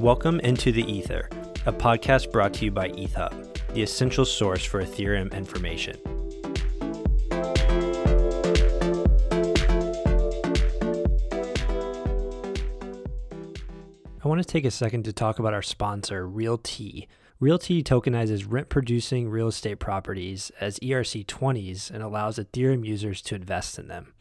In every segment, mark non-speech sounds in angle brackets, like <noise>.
Welcome into the Ether, a podcast brought to you by ETHUB, the essential source for Ethereum information. I want to take a second to talk about our sponsor, Realty. Realty tokenizes rent producing real estate properties as ERC 20s and allows Ethereum users to invest in them.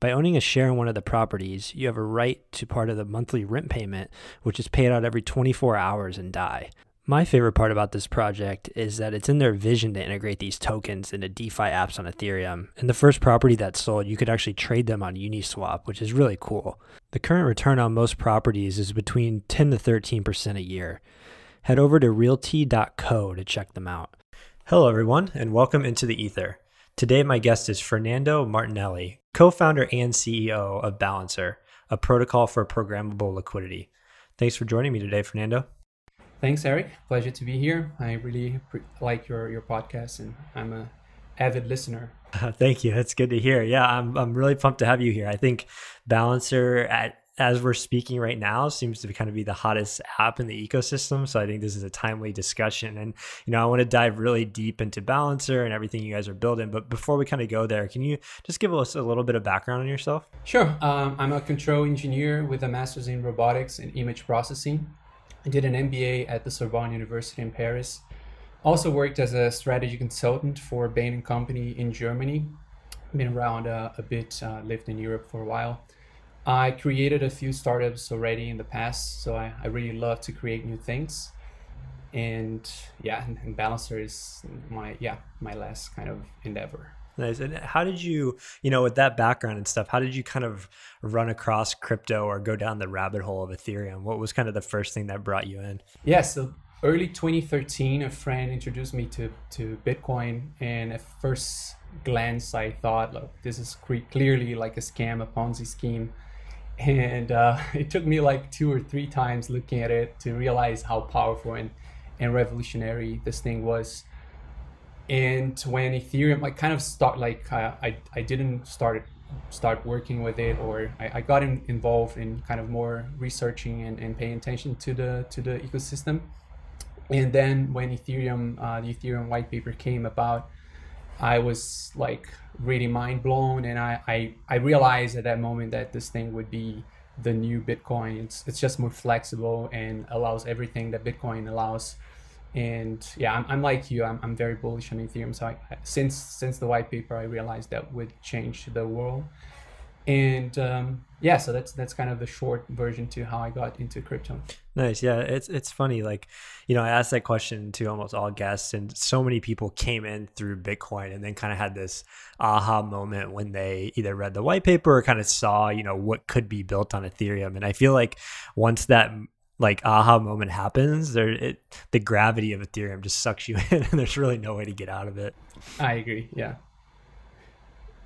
By owning a share in one of the properties, you have a right to part of the monthly rent payment, which is paid out every 24 hours and die. My favorite part about this project is that it's in their vision to integrate these tokens into DeFi apps on Ethereum. And the first property that's sold, you could actually trade them on Uniswap, which is really cool. The current return on most properties is between 10 to 13% a year. Head over to realty.co to check them out. Hello, everyone, and welcome into the Ether. Today, my guest is Fernando Martinelli, co founder and CEO of Balancer, a protocol for programmable liquidity. Thanks for joining me today, Fernando. Thanks, Eric. Pleasure to be here. I really like your, your podcast, and I'm a avid listener. <laughs> thank you. That's good to hear. Yeah, I'm I'm really pumped to have you here. I think Balancer at as we're speaking right now seems to kind of be the hottest app in the ecosystem so i think this is a timely discussion and you know i want to dive really deep into balancer and everything you guys are building but before we kind of go there can you just give us a little bit of background on yourself sure um, i'm a control engineer with a master's in robotics and image processing i did an mba at the sorbonne university in paris also worked as a strategy consultant for bain and company in germany been around uh, a bit uh, lived in europe for a while I created a few startups already in the past, so I, I really love to create new things. And yeah, and, and Balancer is my yeah my last kind of endeavor. Nice. And how did you, you know, with that background and stuff, how did you kind of run across crypto or go down the rabbit hole of Ethereum? What was kind of the first thing that brought you in? Yeah. So early 2013, a friend introduced me to, to Bitcoin. And at first glance, I thought, look, this is cre- clearly like a scam, a Ponzi scheme and uh, <laughs> it took me like two or three times looking at it to realize how powerful and, and revolutionary this thing was and when ethereum like kind of start like uh, I, I didn't start start working with it or i, I got in, involved in kind of more researching and, and paying attention to the to the ecosystem and then when ethereum uh, the ethereum white paper came about I was like really mind blown, and I, I I realized at that moment that this thing would be the new Bitcoin. It's it's just more flexible and allows everything that Bitcoin allows. And yeah, I'm, I'm like you. I'm, I'm very bullish on Ethereum. So I, since since the white paper, I realized that would change the world and um, yeah so that's that's kind of the short version to how i got into crypto nice yeah it's it's funny like you know i asked that question to almost all guests and so many people came in through bitcoin and then kind of had this aha moment when they either read the white paper or kind of saw you know what could be built on ethereum and i feel like once that like aha moment happens there it the gravity of ethereum just sucks you <laughs> in and there's really no way to get out of it i agree yeah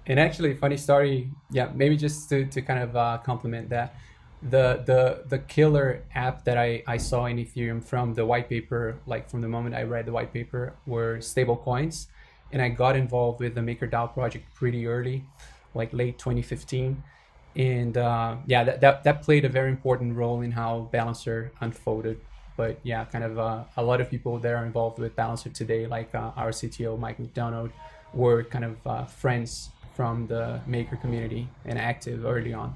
and actually, funny story. Yeah, maybe just to, to kind of uh, complement that, the the the killer app that I, I saw in Ethereum from the white paper, like from the moment I read the white paper, were stable coins, and I got involved with the MakerDAO project pretty early, like late 2015, and uh, yeah, that, that that played a very important role in how Balancer unfolded. But yeah, kind of uh, a lot of people that are involved with Balancer today, like uh, our CTO Mike McDonald, were kind of uh, friends from the maker community and active early on.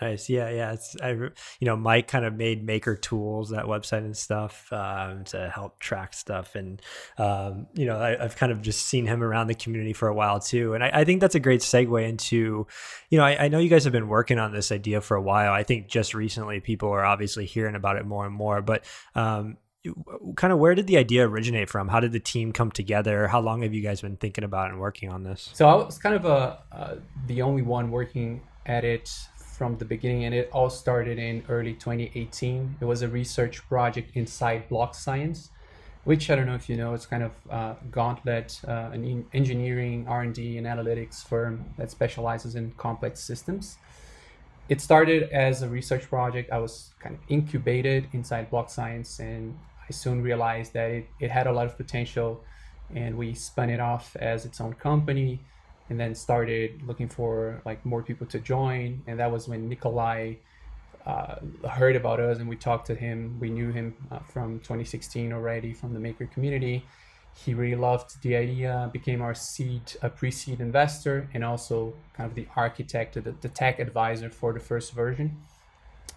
Nice. Yeah. Yeah. It's, I, you know, Mike kind of made maker tools, that website and stuff, um, to help track stuff. And, um, you know, I, have kind of just seen him around the community for a while too. And I, I think that's a great segue into, you know, I, I, know you guys have been working on this idea for a while. I think just recently people are obviously hearing about it more and more, but, um, kind of where did the idea originate from? How did the team come together? How long have you guys been thinking about and working on this? So I was kind of a, uh, the only one working at it from the beginning, and it all started in early 2018. It was a research project inside Block Science, which I don't know if you know, it's kind of uh, Gauntlet, uh, an engineering, R&D, and analytics firm that specializes in complex systems it started as a research project. I was kind of incubated inside Block Science, and I soon realized that it, it had a lot of potential and we spun it off as its own company and then started looking for like more people to join and that was when nikolai uh, heard about us and we talked to him we knew him uh, from 2016 already from the maker community he really loved the idea became our seed a pre-seed investor and also kind of the architect the, the tech advisor for the first version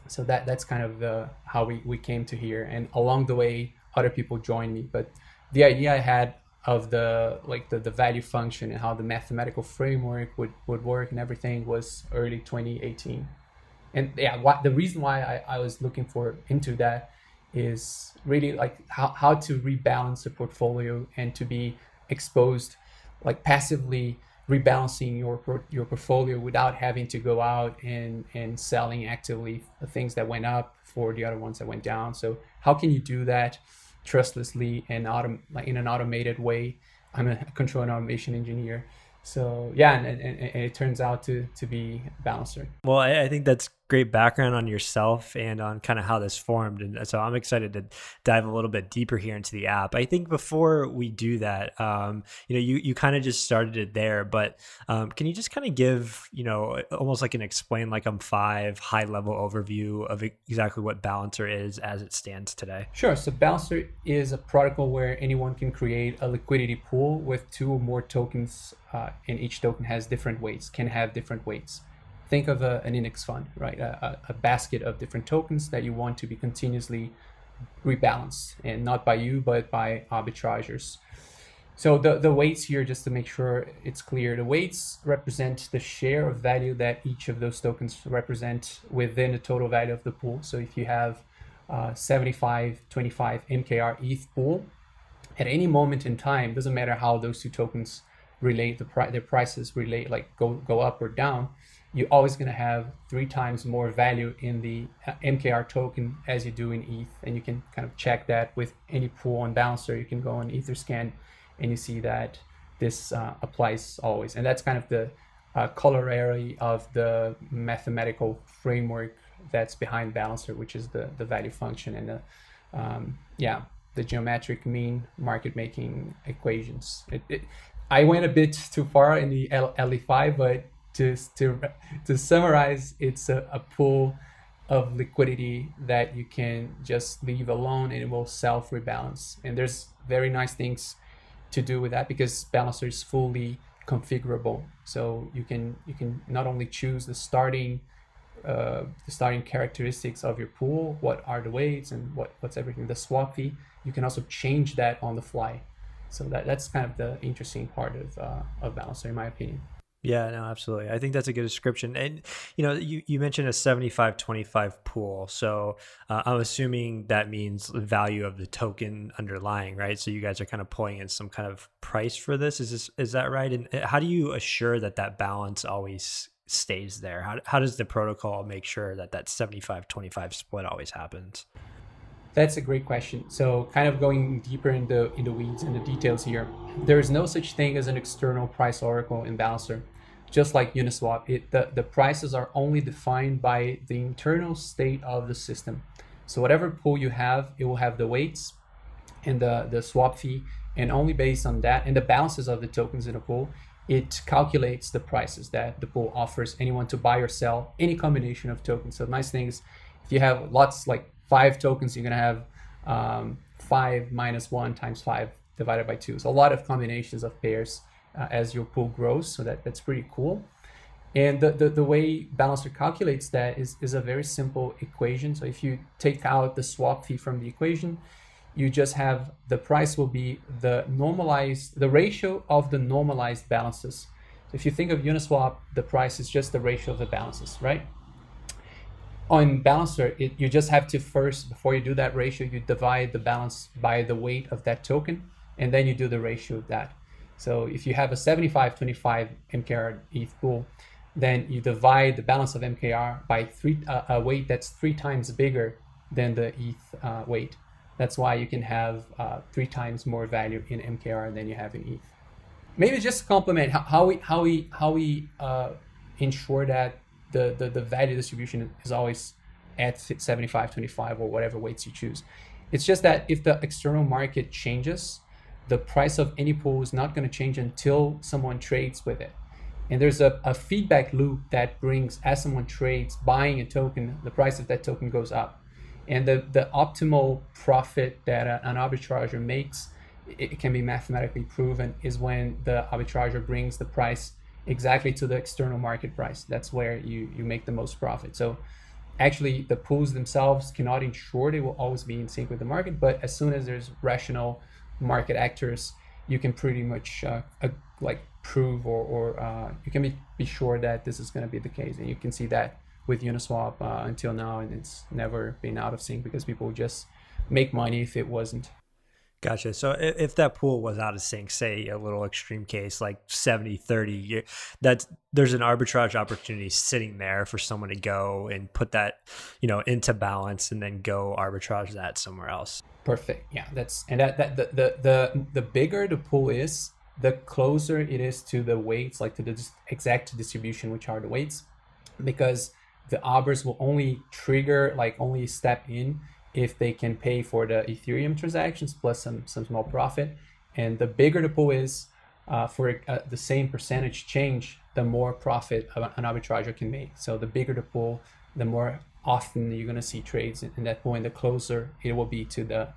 so that that's kind of the uh, how we, we came to here and along the way other people joined me but the idea i had of the like the, the value function and how the mathematical framework would, would work and everything was early 2018 and yeah what, the reason why I, I was looking for into that is really like how, how to rebalance the portfolio and to be exposed like passively rebalancing your your portfolio without having to go out and and selling actively the things that went up for the other ones that went down. So how can you do that trustlessly and autom- like in an automated way? I'm a control and automation engineer. So yeah, and, and, and it turns out to to be balancer. Well, I, I think that's great background on yourself and on kind of how this formed. And so I'm excited to dive a little bit deeper here into the app. I think before we do that, um, you know, you, you kind of just started it there, but um, can you just kind of give, you know, almost like an explain like I'm um, five high level overview of exactly what Balancer is as it stands today? Sure. So Balancer is a protocol where anyone can create a liquidity pool with two or more tokens, uh, and each token has different weights, can have different weights think of a, an index fund, right? A, a, basket of different tokens that you want to be continuously rebalanced and not by you, but by arbitragers. So the, the weights here, just to make sure it's clear, the weights represent the share of value that each of those tokens represent within the total value of the pool. So if you have uh, 75, 25 MKR ETH pool, at any moment in time, doesn't matter how those two tokens relate, the pri their prices relate, like go, go up or down, you're always going to have three times more value in the uh, MKR token as you do in ETH. And you can kind of check that with any pool and balancer. You can go on Etherscan and you see that this uh, applies always. And that's kind of the uh, corollary of the mathematical framework that's behind balancer, which is the, the value function and the, um, yeah, the geometric mean market making equations. It, it, I went a bit too far in the L- LE5, but to, to, to summarize, it's a, a pool of liquidity that you can just leave alone and it will self rebalance. And there's very nice things to do with that because balancer is fully configurable. So you can you can not only choose the starting uh, the starting characteristics of your pool, what are the weights and what, what's everything, the swap fee. You can also change that on the fly. So that, that's kind of the interesting part of, uh, of Balancer, in my opinion. Yeah, no, absolutely. I think that's a good description. And you know, you, you mentioned a 75-25 pool. So uh, I'm assuming that means the value of the token underlying, right? So you guys are kind of pulling in some kind of price for this. Is this is that right? And uh, how do you assure that that balance always stays there? How how does the protocol make sure that that 75-25 split always happens? That's a great question. So, kind of going deeper in the in the weeds and the details here, there is no such thing as an external price oracle imbalancer just like Uniswap, it, the, the prices are only defined by the internal state of the system. So whatever pool you have, it will have the weights and the, the swap fee. And only based on that and the balances of the tokens in a pool, it calculates the prices that the pool offers anyone to buy or sell any combination of tokens. So nice thing is if you have lots like five tokens, you're gonna have um, five minus one times five divided by two. So a lot of combinations of pairs uh, as your pool grows. So that, that's pretty cool. And the, the, the, way Balancer calculates that is, is a very simple equation. So if you take out the swap fee from the equation, you just have the price will be the normalized, the ratio of the normalized balances. So if you think of Uniswap, the price is just the ratio of the balances, right? On Balancer, it, you just have to first, before you do that ratio, you divide the balance by the weight of that token, and then you do the ratio of that. So if you have a 75 25 MKR ETH pool, then you divide the balance of MKR by three uh, a weight that's three times bigger than the ETH uh, weight. That's why you can have uh, three times more value in MKR than you have in ETH. Maybe just complement how we how we how we uh, ensure that the, the the value distribution is always at 75 25 or whatever weights you choose. It's just that if the external market changes, the price of any pool is not going to change until someone trades with it. And there's a, a, feedback loop that brings, as someone trades, buying a token, the price of that token goes up. And the, the optimal profit that a, an arbitrager makes, it, it can be mathematically proven, is when the arbitrager brings the price exactly to the external market price. That's where you, you make the most profit. So actually the pools themselves cannot ensure they will always be in sync with the market, but as soon as there's rational market actors, you can pretty much uh, uh, like prove or, or uh, you can be, be sure that this is going to be the case. And you can see that with Uniswap uh, until now, and it's never been out of sync because people just make money if it wasn't. Gotcha. So if that pool was out of sync, say a little extreme case like 70 30, that's there's an arbitrage opportunity sitting there for someone to go and put that, you know, into balance and then go arbitrage that somewhere else. Perfect. Yeah, that's and that, that the, the the the bigger the pool is, the closer it is to the weights, like to the exact distribution, which are the weights, because the arbors will only trigger like only step in if they can pay for the Ethereum transactions plus some some small profit. And the bigger the pool is, uh, for uh, the same percentage change, the more profit an arbitrager can make. So the bigger the pool, the more often you're going to see trades in, in that point, the closer it will be to the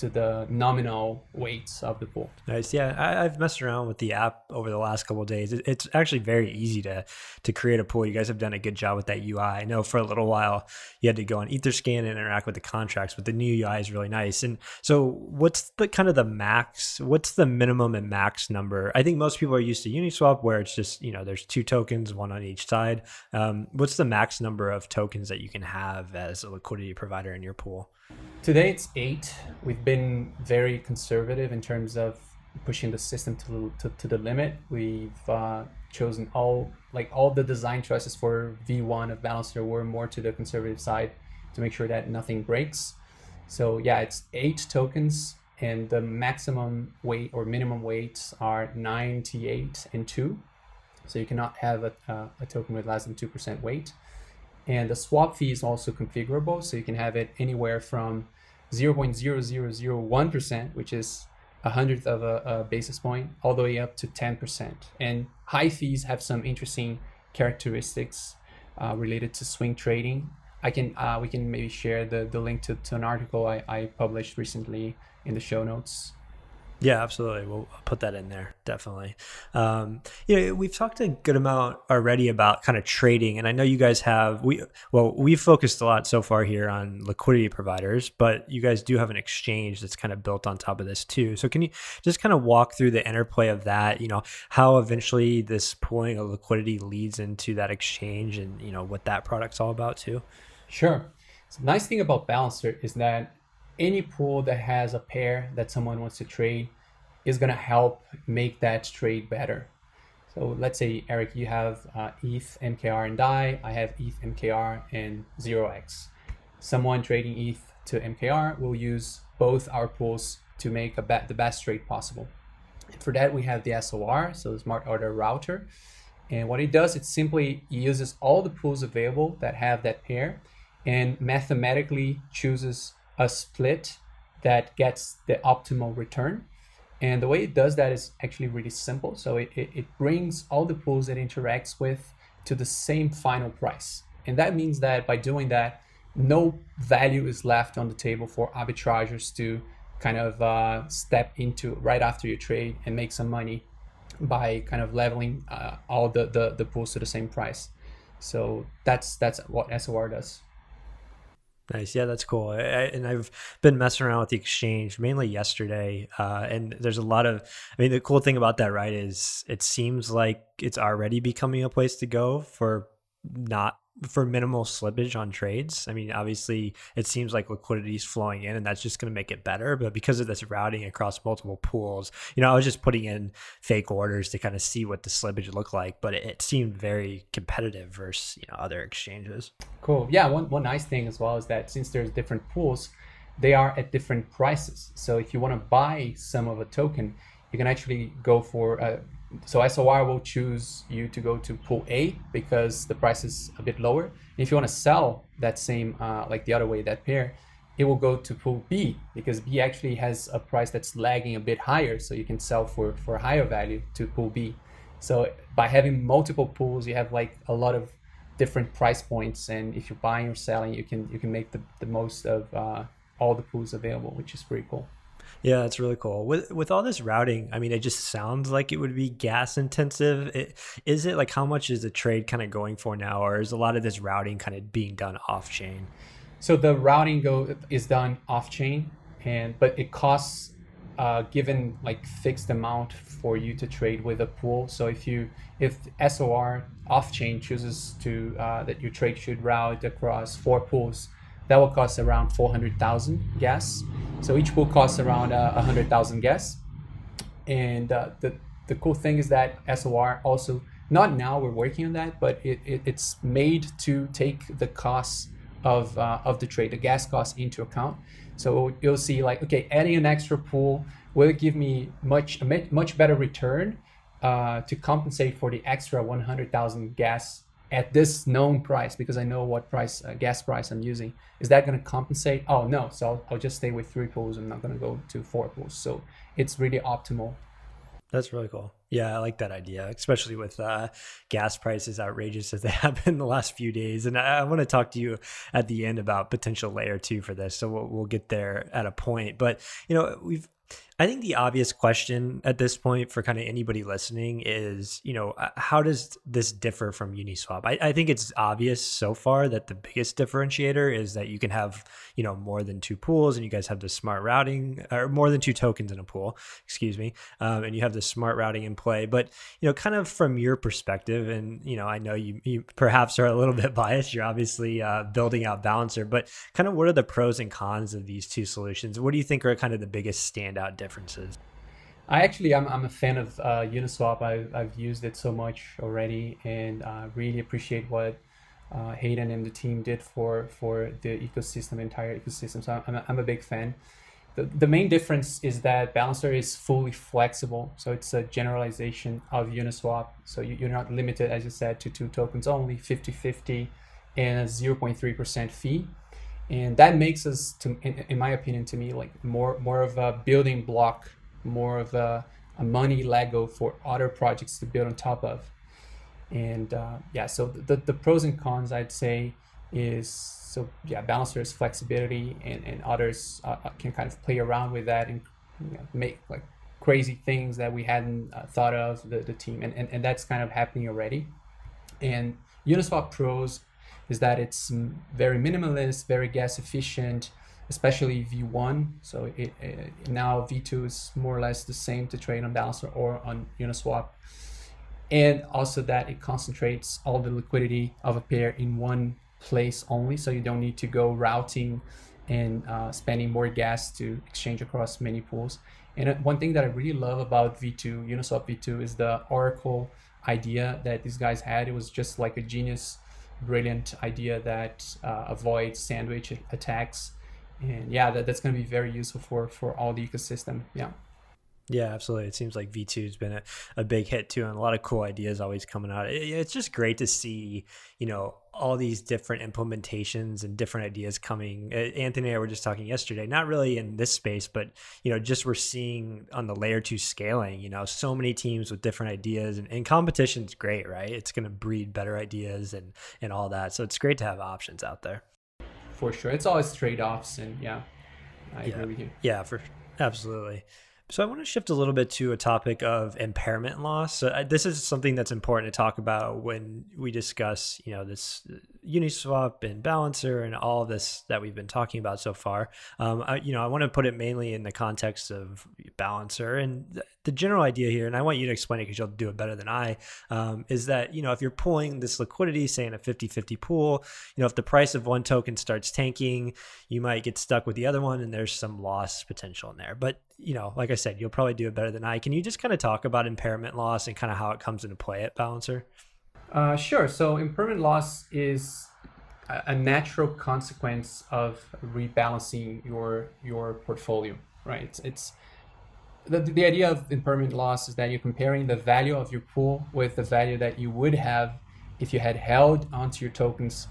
to the nominal weights of the pool. Nice. Yeah, I, have messed around with the app over the last couple days. It, it's actually very easy to to create a pool. You guys have done a good job with that UI. I know for a little while you had to go on EtherScan and interact with the contracts, but the new UI is really nice. And so, what's the kind of the max? What's the minimum and max number? I think most people are used to Uniswap, where it's just you know there's two tokens, one on each side. Um, what's the max number of tokens that you can have as a liquidity provider in your pool? Today it's eight. We've been very conservative in terms of pushing the system to to, to the limit. We've uh, chosen all like all the design choices for V1 of Balancer were more to the conservative side to make sure that nothing breaks. So yeah, it's eight tokens and the maximum weight or minimum weights are 98 and 2. So you cannot have a, a token with less than 2% weight. And the swap fee is also configurable. So you can have it anywhere from 0.0001%, which is a hundredth of a, a, basis point, all the way up to 10%. And high fees have some interesting characteristics uh, related to swing trading. I can uh, we can maybe share the, the link to, to an article I, I published recently in the show notes. Yeah, absolutely. We'll put that in there definitely. Um, you know, we've talked a good amount already about kind of trading, and I know you guys have we well we've focused a lot so far here on liquidity providers, but you guys do have an exchange that's kind of built on top of this too. So can you just kind of walk through the interplay of that? You know, how eventually this pooling of liquidity leads into that exchange, and you know what that product's all about too. Sure. So the nice thing about Balancer is that any pool that has a pair that someone wants to trade is going to help make that trade better. So let's say, Eric, you have uh, ETH, MKR, and DAI. I have ETH, MKR, and 0x. Someone trading ETH to MKR will use both our pools to make bet, the best trade possible. And for that, we have the SOR, so the Smart Order Router. And what it does, it simply uses all the pools available that have that pair and mathematically chooses a split that gets the optimal return. And the way it does that is actually really simple. So it, it, it, brings all the pools it interacts with to the same final price. And that means that by doing that, no value is left on the table for arbitragers to kind of uh, step into right after your trade and make some money by kind of leveling uh, all the, the, the pools to the same price. So that's that's what SOR does. Nice. Yeah, that's cool. I, and I've been messing around with the exchange mainly yesterday. Uh, and there's a lot of, I mean, the cool thing about that, right, is it seems like it's already becoming a place to go for not for minimal slippage on trades. I mean, obviously, it seems like liquidity is flowing in, and that's just going to make it better. But because of this routing across multiple pools, you know, I was just putting in fake orders to kind of see what the slippage looked like, but it, it seemed very competitive versus you know other exchanges. Cool. Yeah. One one nice thing as well is that since there's different pools, they are at different prices. So if you want to buy some of a token, you can actually go for a uh, so SOR will choose you to go to pool A because the price is a bit lower. If you want to sell that same, uh, like the other way, that pair, it will go to pool B because B actually has a price that's lagging a bit higher. So you can sell for, for higher value to pool B. So by having multiple pools, you have like a lot of different price points. And if you're buying or selling, you can, you can make the, the most of uh, all the pools available, which is pretty cool. Yeah, that's really cool. With with all this routing, I mean, it just sounds like it would be gas intensive. It, is it like how much is the trade kind of going for now, or is a lot of this routing kind of being done off chain? So the routing go is done off chain, and but it costs uh, given like fixed amount for you to trade with a pool. So if you if SOR off chain chooses to uh, that your trade should route across four pools that will cost around 400,000 gas. So each pool costs around uh, 100,000 gas. And uh, the, the cool thing is that SOR also, not now, we're working on that, but it, it it's made to take the costs of, uh, of the trade, the gas costs into account. So you'll see like, okay, adding an extra pool will give me much, much better return uh, to compensate for the extra 100,000 gas at this known price because I know what price uh, gas price I'm using. Is that going to compensate? Oh no, so I'll, I'll, just stay with three pools. I'm not going to go to four pools. So it's really optimal. That's really cool. Yeah, I like that idea, especially with uh, gas prices outrageous as they <laughs> have been the last few days. And I, I want to talk to you at the end about potential layer two for this. So we'll, we'll get there at a point. But you know, we've I think the obvious question at this point for kind of anybody listening is, you know, how does this differ from Uniswap? I, I, think it's obvious so far that the biggest differentiator is that you can have, you know, more than two pools and you guys have the smart routing or more than two tokens in a pool, excuse me, um, and you have the smart routing in play. But, you know, kind of from your perspective, and, you know, I know you, you perhaps are a little <laughs> bit biased. You're obviously uh, building out Balancer, but kind of what are the pros and cons of these two solutions? What do you think are kind of the biggest standout differences? differences. I actually, I'm, I'm a fan of uh, Uniswap. I, I've used it so much already and uh, really appreciate what uh, Hayden and the team did for, for the ecosystem, entire ecosystem. So I'm, am a big fan. The, the main difference is that Balancer is fully flexible. So it's a generalization of Uniswap. So you, you're not limited, as you said, to two tokens only, 50 50 and a 0.3% fee and that makes us to in, in, my opinion to me like more more of a building block more of a, a money lego for other projects to build on top of and uh, yeah so the, the pros and cons i'd say is so yeah balancers flexibility and, and others uh, uh, can kind of play around with that and you know, make like crazy things that we hadn't uh, thought of the, the team and, and, and that's kind of happening already and uniswap pros is that it's very minimalist, very gas efficient, especially V1. So it, it, now V2 is more or less the same to trade on Balancer or on Uniswap. And also that it concentrates all the liquidity of a pair in one place only. So you don't need to go routing and uh, spending more gas to exchange across many pools. And uh, one thing that I really love about V2, Uniswap V2, is the Oracle idea that these guys had. It was just like a genius brilliant idea that uh, avoids sandwich attacks. And yeah, that, that's going to be very useful for, for all the ecosystem. Yeah. Yeah, absolutely. It seems like V2's been a, a big hit too, and a lot of cool ideas always coming out. It, it's just great to see, you know, all these different implementations and different ideas coming. Anthony and I were just talking yesterday, not really in this space, but you know, just we're seeing on the layer two scaling, you know, so many teams with different ideas and, and competition's great, right? It's gonna breed better ideas and and all that. So it's great to have options out there. For sure. It's always trade offs and yeah. I yeah. agree with you. Yeah, for absolutely. So I want to shift a little bit to a topic of impairment loss. So I, uh, this is something that's important to talk about when we discuss, you know, this uh, Uniswap and Balancer and all this that we've been talking about so far. Um, I, you know, I want to put it mainly in the context of Balancer and th the general idea here, and I want you to explain it because you'll do it better than I, um, is that, you know, if you're pulling this liquidity, say in a 50-50 pool, you know, if the price of one token starts tanking, you might get stuck with the other one and there's some loss potential in there. But you know, like I said, you'll probably do it better than I. Can you just kind of talk about impairment loss and kind of how it comes into play at Balancer? Uh, sure. So impairment loss is a natural consequence of rebalancing your your portfolio, right? It's, it's the, the idea of impairment loss is that you're comparing the value of your pool with the value that you would have if you had held onto your tokens,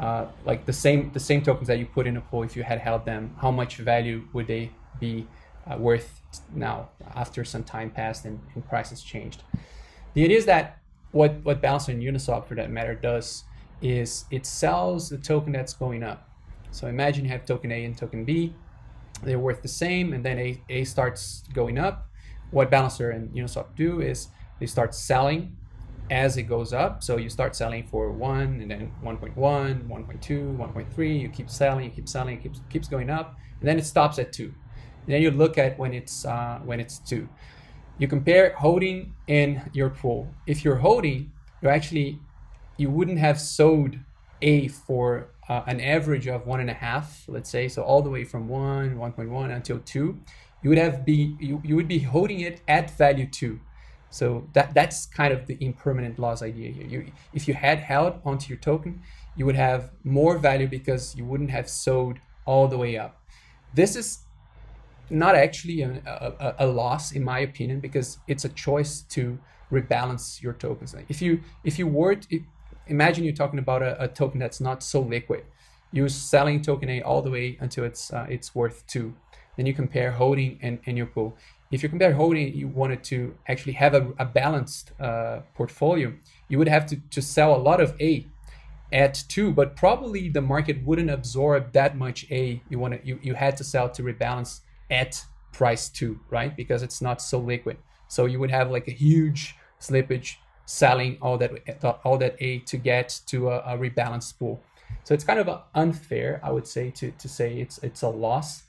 uh, like the same the same tokens that you put in a pool. If you had held them, how much value would they be? uh, worth now after some time passed and, and prices changed. The idea is that what, what Balancer and Uniswap for that matter does is it sells the token that's going up. So imagine you have token A and token B, they're worth the same, and then A, A starts going up. What Balancer and Uniswap do is they start selling as it goes up. So you start selling for one and then 1.1, 1.2, 1.3, you keep selling, you keep selling, it keeps, keeps going up, and then it stops at two. Then you look at when it's uh, when it's two. You compare holding in your pool. If you're holding, you actually you wouldn't have sold a for uh, an average of one and a half, let's say, so all the way from one, 1.1 until two, you would have be you, you would be holding it at value two. So that that's kind of the impermanent loss idea here. You, if you had held onto your token, you would have more value because you wouldn't have sold all the way up. This is not actually a, a, a, loss in my opinion because it's a choice to rebalance your tokens if you if you were to, imagine you're talking about a, a, token that's not so liquid you're selling token a all the way until it's uh, it's worth two then you compare holding and, and your pool if you compare holding you wanted to actually have a, a balanced uh, portfolio you would have to to sell a lot of a at two, but probably the market wouldn't absorb that much A you want to you, you had to sell to rebalance at price two, right? Because it's not so liquid. So you would have like a huge slippage selling all that all that A to get to a, a rebalanced pool. So it's kind of unfair, I would say, to, to say it's it's a loss.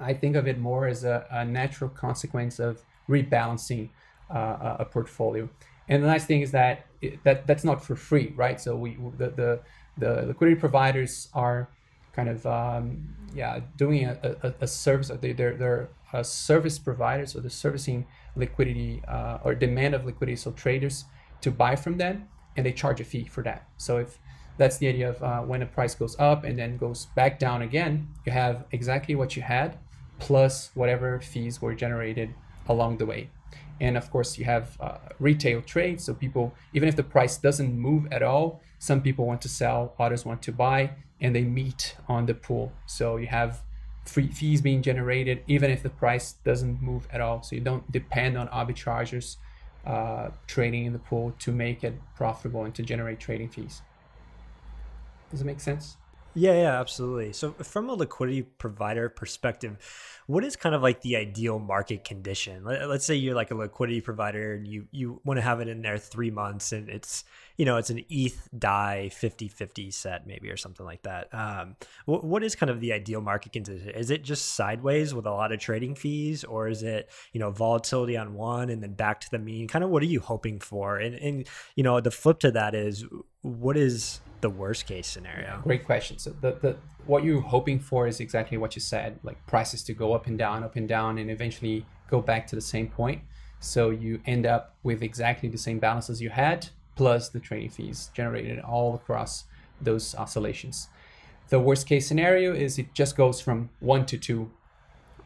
I think of it more as a, a natural consequence of rebalancing uh, a portfolio. And the nice thing is that it, that that's not for free, right? So we the the, the liquidity providers are kind of um, yeah doing a, a, a service they, they're, they're a service provider so they're servicing liquidity uh, or demand of liquidity so traders to buy from them and they charge a fee for that so if that's the idea of uh, when a price goes up and then goes back down again you have exactly what you had plus whatever fees were generated along the way and of course you have uh, retail trades. so people even if the price doesn't move at all some people want to sell others want to buy and they meet on the pool. So you have free fees being generated even if the price doesn't move at all. So you don't depend on arbitragers uh, trading in the pool to make it profitable and to generate trading fees. Does it make sense? Yeah, yeah, absolutely. So, from a liquidity provider perspective, what is kind of like the ideal market condition? Let's say you're like a liquidity provider and you you want to have it in there three months, and it's you know it's an ETH die 50-50 set maybe or something like that. Um, what, what is kind of the ideal market condition? Is it just sideways with a lot of trading fees, or is it you know volatility on one and then back to the mean? Kind of what are you hoping for? And and you know the flip to that is what is the worst case scenario? Great question. So the, the what you're hoping for is exactly what you said, like prices to go up and down, up and down, and eventually go back to the same point. So you end up with exactly the same balances you had, plus the trading fees generated all across those oscillations. The worst case scenario is it just goes from one to two,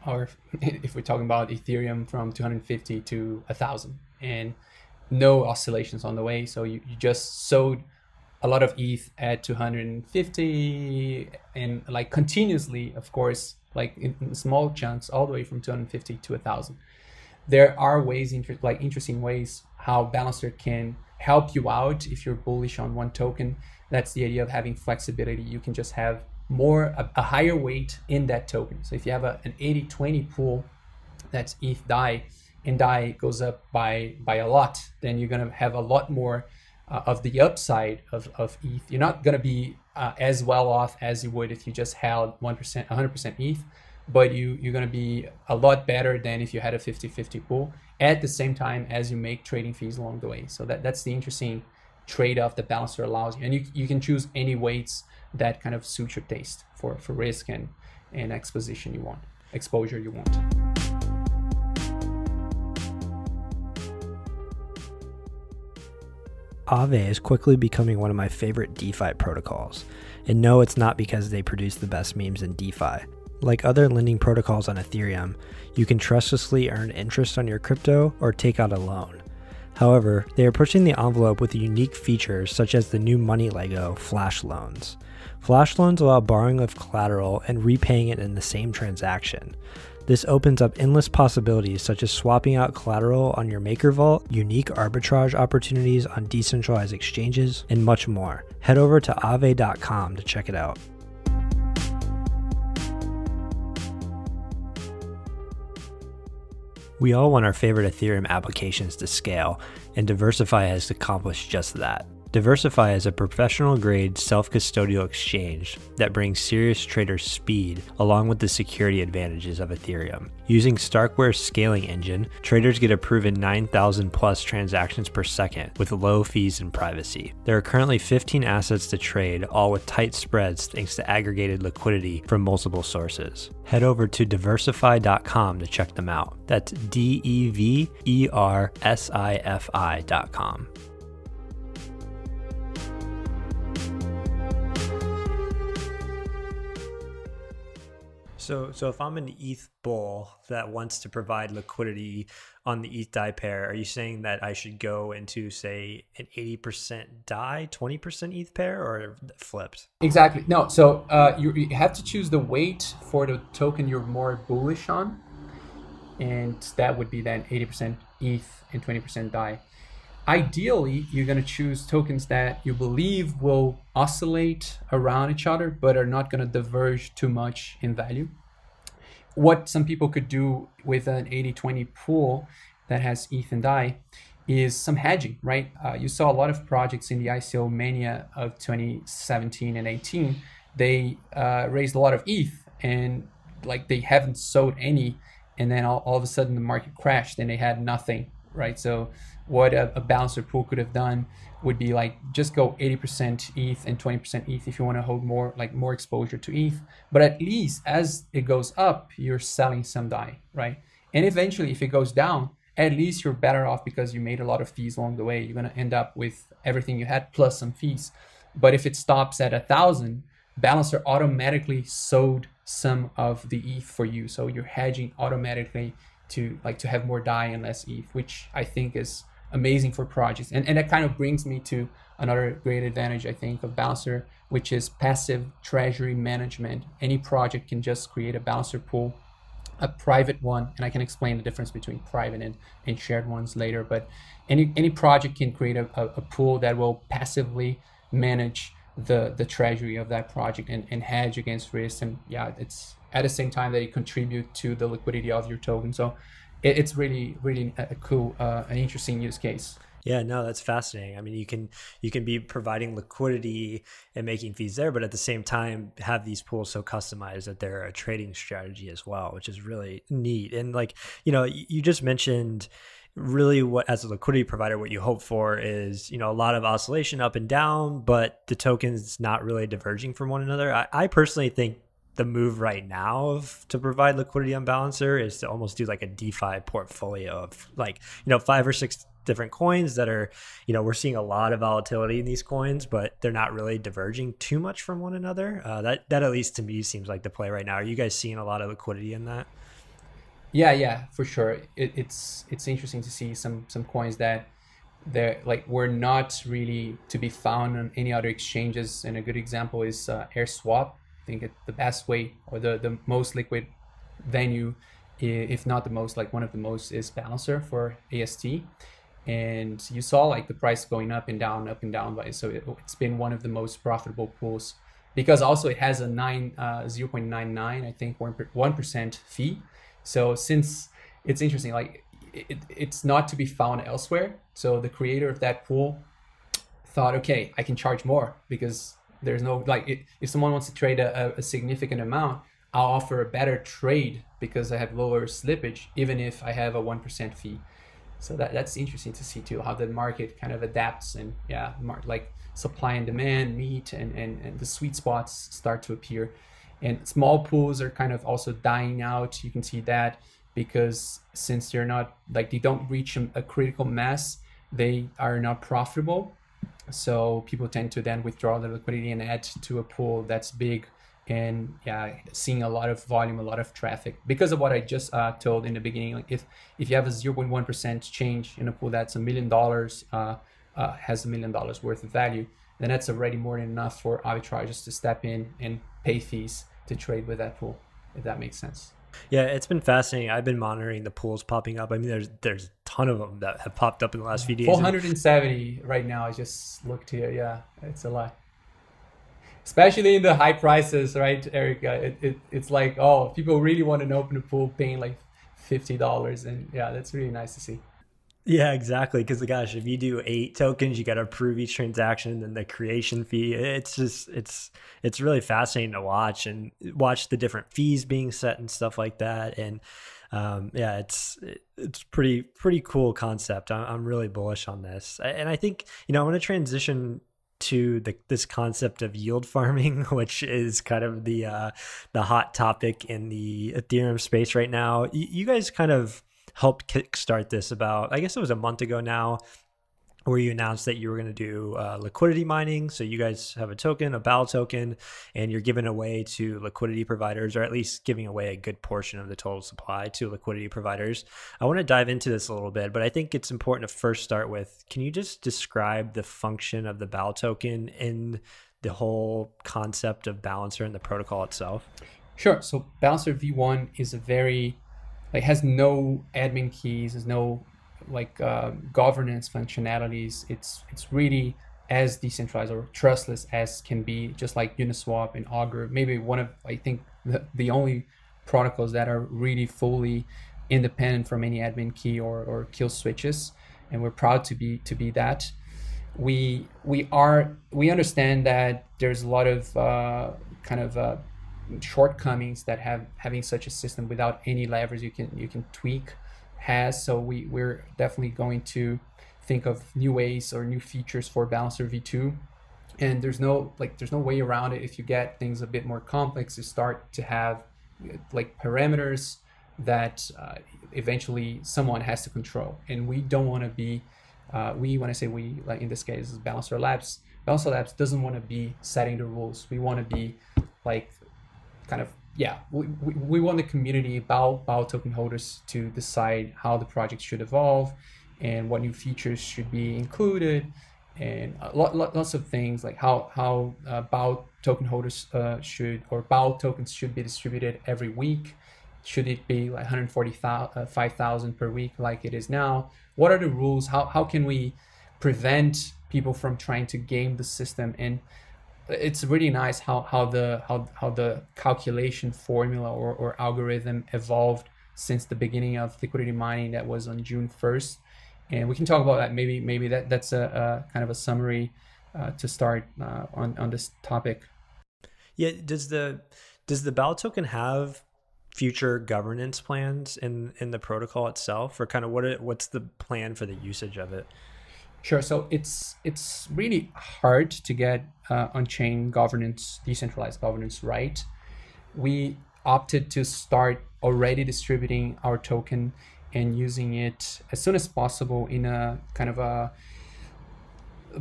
or if <laughs> we're talking about Ethereum, from 250 to 1,000, and no oscillations on the way. So you, you just sowed a lot of ETH at 250 and like continuously, of course, like in small chunks all the way from 250 to 1,000. There are ways, like interesting ways, how Balancer can help you out if you're bullish on one token. That's the idea of having flexibility. You can just have more a, a higher weight in that token. So if you have a, an 80-20 pool that's ETH DAI and DAI goes up by by a lot, then you're gonna have a lot more uh, of the upside of, of ETH. You're not going to be uh, as well off as you would if you just held 1%, 100% ETH, but you, you're going to be a lot better than if you had a 50 50 pool at the same time as you make trading fees along the way. So that, that's the interesting trade off the balancer allows you. And you, you can choose any weights that kind of suit your taste for, for risk and, and exposition you want, exposure you want. Aave is quickly becoming one of my favorite DeFi protocols. And no, it's not because they produce the best memes in DeFi. Like other lending protocols on Ethereum, you can trustlessly earn interest on your crypto or take out a loan. However, they are pushing the envelope with unique features such as the new money Lego Flash Loans. Flash loans allow borrowing of collateral and repaying it in the same transaction. This opens up endless possibilities such as swapping out collateral on your Maker Vault, unique arbitrage opportunities on decentralized exchanges, and much more. Head over to ave.com to check it out. We all want our favorite Ethereum applications to scale, and Diversify has accomplished just that. Diversify is a professional grade self custodial exchange that brings serious traders speed along with the security advantages of Ethereum. Using Starkware's scaling engine, traders get a proven 9,000 plus transactions per second with low fees and privacy. There are currently 15 assets to trade, all with tight spreads thanks to aggregated liquidity from multiple sources. Head over to diversify.com to check them out. That's D E V E R S I F I.com. So, so if I'm an ETH bull that wants to provide liquidity on the ETH DAI pair, are you saying that I should go into say an 80% DAI, 20% ETH pair, or flipped? Exactly. No. So uh, you, you have to choose the weight for the token you're more bullish on, and that would be then 80% ETH and 20% DAI. Ideally, you're going to choose tokens that you believe will oscillate around each other, but are not going to diverge too much in value what some people could do with an 80-20 pool that has ETH and DAI is some hedging, right? Uh, you saw a lot of projects in the ICO mania of 2017 and 18. They uh, raised a lot of ETH and like they haven't sold any, and then all, all of a sudden the market crashed and they had nothing, right? So what a, a balancer pool could have done would be like just go 80% ETH and 20% ETH if you want to hold more like more exposure to ETH. But at least as it goes up, you're selling some DAI, right? And eventually, if it goes down, at least you're better off because you made a lot of fees along the way. You're gonna end up with everything you had plus some fees. But if it stops at a thousand, Balancer automatically sold some of the ETH for you, so you're hedging automatically to like to have more DAI and less ETH, which I think is amazing for projects. And, and that kind of brings me to another great advantage, I think, of Bouncer, which is passive treasury management. Any project can just create a Bouncer pool, a private one, and I can explain the difference between private and, and shared ones later. But any, any project can create a, a, a pool that will passively manage the, the treasury of that project and, and hedge against risk. And yeah, it's at the same time that you contribute to the liquidity of your token. So it, it's really really a cool uh, an interesting use case. Yeah, no, that's fascinating. I mean, you can you can be providing liquidity and making fees there, but at the same time have these pools so customized that they're a trading strategy as well, which is really neat. And like, you know, you just mentioned really what as a liquidity provider what you hope for is you know a lot of oscillation up and down but the tokens not really diverging from one another i, I personally think the move right now of, to provide liquidity on Balancer is to almost do like a DeFi portfolio of like, you know, five or six different coins that are, you know, we're seeing a lot of volatility in these coins, but they're not really diverging too much from one another. Uh, that, that at least to me seems like the play right now. Are you guys seeing a lot of liquidity in that? Yeah, yeah, for sure. It, it's it's interesting to see some some coins that they like were not really to be found on any other exchanges. And a good example is uh, AirSwap, I think it, the best way or the, the most liquid venue, if not the most, like one of the most, is Balancer for AST. And you saw like the price going up and down, up and down. But so it, has been one of the most profitable pools because also it has a nine uh, 0.99, I think one one percent fee. So since it's interesting, like it, it's not to be found elsewhere. So the creator of that pool thought, okay, I can charge more because there's no like it, if someone wants to trade a, a significant amount, I'll offer a better trade because I have lower slippage, even if I have a one percent fee. So that that's interesting to see too how the market kind of adapts and yeah, like supply and demand meet and, and and the sweet spots start to appear. And small pools are kind of also dying out. You can see that because since they're not like they don't reach a critical mass, they are not profitable so people tend to then withdraw their liquidity and add to a pool that's big and yeah, seeing a lot of volume, a lot of traffic because of what I just uh, told in the beginning. Like if if you have a 0.1% change in a pool that's a million dollars, uh, uh, has a million dollars worth of value, then that's already more than enough for arbitrages to step in and pay fees to trade with that pool, if that makes sense. Yeah, it's been fascinating. I've been monitoring the pools popping up. I mean, there's there's ton of them that have popped up in the last few days. 470 right now. I just looked here. Yeah, it's a lot. Especially in the high prices, right, Erica? Uh, it, it, it's like, oh, people really want an open pool paying like $50. And yeah, that's really nice to see. Yeah, exactly. Because gosh, if you do eight tokens, you got to approve each transaction and the creation fee. It's just it's it's really fascinating to watch and watch the different fees being set and stuff like that. And um, yeah, it's it's pretty pretty cool concept. I'm, really bullish on this, and I think you know I want to transition to the, this concept of yield farming, <laughs> which is kind of the uh, the hot topic in the Ethereum space right now. you, you guys kind of helped kickstart this about I guess it was a month ago now where you announced that you were going to do uh, liquidity mining. So you guys have a token, a BAL token, and you're giving away to liquidity providers, or at least giving away a good portion of the total supply to liquidity providers. I want to dive into this a little bit, but I think it's important to first start with, can you just describe the function of the BAL token in the whole concept of Balancer and the protocol itself? Sure. So Balancer V1 is a very, like has no admin keys, there's no like uh, governance functionalities. It's it's really as decentralized or trustless as can be, just like Uniswap and Augur. Maybe one of I think the, the only protocols that are really fully independent from any admin key or, or kill switches, and we're proud to be to be that. We we are we understand that there's a lot of uh, kind of uh, shortcomings that have having such a system without any levers you can you can tweak has. So we, we're definitely going to think of new ways or new features for Balancer V2. And there's no like there's no way around it. If you get things a bit more complex, you start to have like parameters that uh, eventually someone has to control. And we don't want to be uh, we when I say we like in this case is Balancer Labs. Balancer Labs doesn't want to be setting the rules. We want to be like kind of yeah, we, we, we want the community, BAO, BAO token holders, to decide how the project should evolve and what new features should be included and lot, uh, lot, lots of things like how, how uh, BAO token holders uh, should or BAO tokens should be distributed every week. Should it be like 145,000 uh, per week like it is now? What are the rules? How, how can we prevent people from trying to game the system? And it's really nice how how the how, how the calculation formula or, or algorithm evolved since the beginning of liquidity mining that was on June 1st and we can talk about that maybe maybe that that's a, a kind of a summary uh, to start uh, on on this topic yeah does the does the BAL token have future governance plans in in the protocol itself or kind of what it, what's the plan for the usage of it Sure. So it's it's really hard to get uh, on-chain governance, decentralized governance right. We opted to start already distributing our token and using it as soon as possible in a kind of a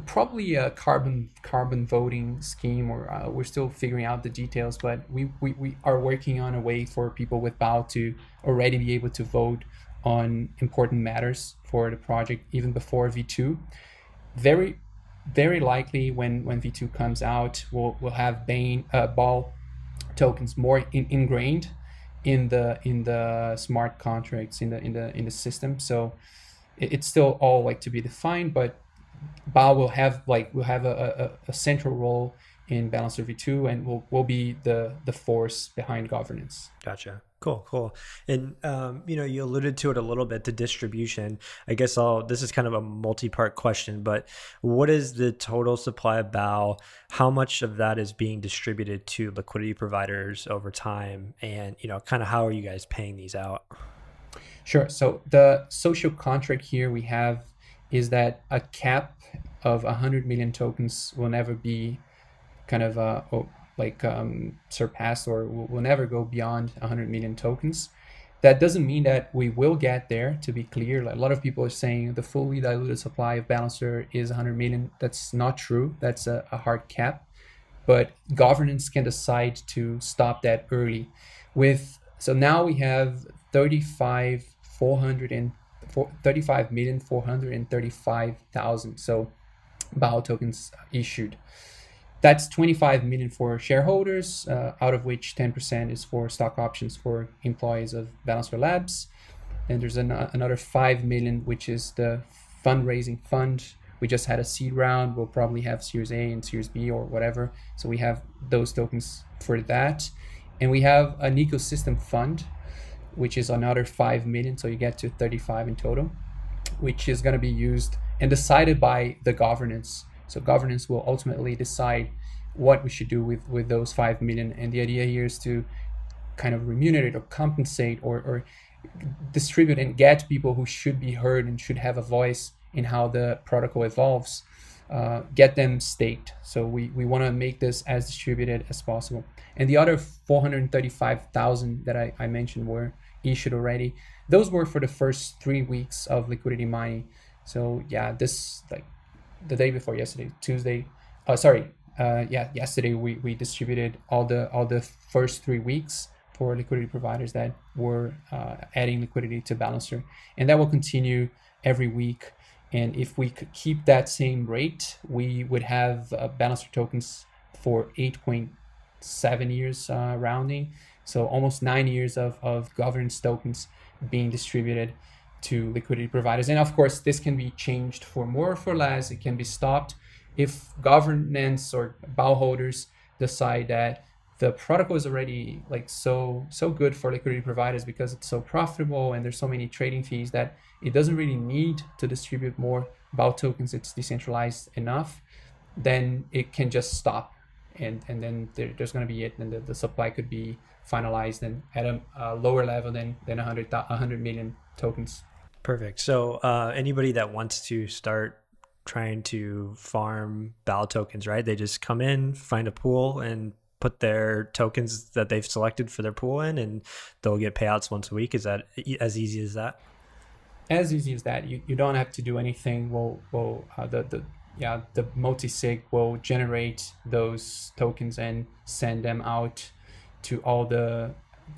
probably a carbon carbon voting scheme or uh, we're still figuring out the details but we, we we are working on a way for people with bow to already be able to vote on important matters for the project even before V2. Very, very likely when, when V2 comes out, we'll, we'll have Bane, uh, Ball tokens more in, ingrained in the in the smart contracts in the in the in the system. So it, it's still all like to be defined, but ball will have like will have a, a, a central role in Balancer V2 and will, will be the, the force behind governance. Gotcha. Cool, cool. And, um, you know, you alluded to it a little bit, the distribution. I guess I'll, this is kind of a multi-part question, but what is the total supply of BOW? How much of that is being distributed to liquidity providers over time? And, you know, kind of how are you guys paying these out? Sure. So the social contract here we have is that a cap of 100 million tokens will never be kind of uh, like um, surpass or will never go beyond 100 million tokens. That doesn't mean that we will get there, to be clear. Like a lot of people are saying the fully diluted supply of Balancer is 100 million. That's not true. That's a, a hard cap. But governance can decide to stop that early. With so now we have 35 400 and 35 million 435,000 so BAO tokens issued. That's 25 million for shareholders, uh, out of which 10% is for stock options for employees of Balancer Labs. And there's an, uh, another 5 million, which is the fundraising fund. We just had a seed round. We'll probably have Series A and Series B or whatever. So we have those tokens for that. And we have an ecosystem fund, which is another 5 million. So you get to 35 in total, which is going to be used and decided by the governance so governance will ultimately decide what we should do with, with those 5 million. And the idea here is to kind of remunerate or compensate or, or distribute and get people who should be heard and should have a voice in how the protocol evolves, uh, get them staked. So we, we want to make this as distributed as possible. And the other 435,000 that I, I mentioned were issued already. Those were for the first three weeks of liquidity mining. So yeah, this like the day before yesterday, Tuesday. Uh, sorry, uh, yeah, yesterday we, we distributed all the all the first three weeks for liquidity providers that were uh, adding liquidity to Balancer, and that will continue every week. And if we could keep that same rate, we would have uh, Balancer tokens for 8.7 years uh, rounding, so almost nine years of, of governance tokens being distributed to liquidity providers. And of course, this can be changed for more or for less. It can be stopped if governance or bow holders decide that the protocol is already like so so good for liquidity providers because it's so profitable and there's so many trading fees that it doesn't really need to distribute more bow tokens. It's decentralized enough. Then it can just stop, and and then there, there's going to be it, and the, the supply could be finalized and at a, a lower level than than 100 100 million tokens. Perfect. So, uh, anybody that wants to start trying to farm BAL tokens, right? They just come in, find a pool, and put their tokens that they've selected for their pool in, and they'll get payouts once a week. Is that as easy as that? As easy as that. You, you don't have to do anything. We'll, we'll uh, the, the yeah the multi sig will generate those tokens and send them out to all the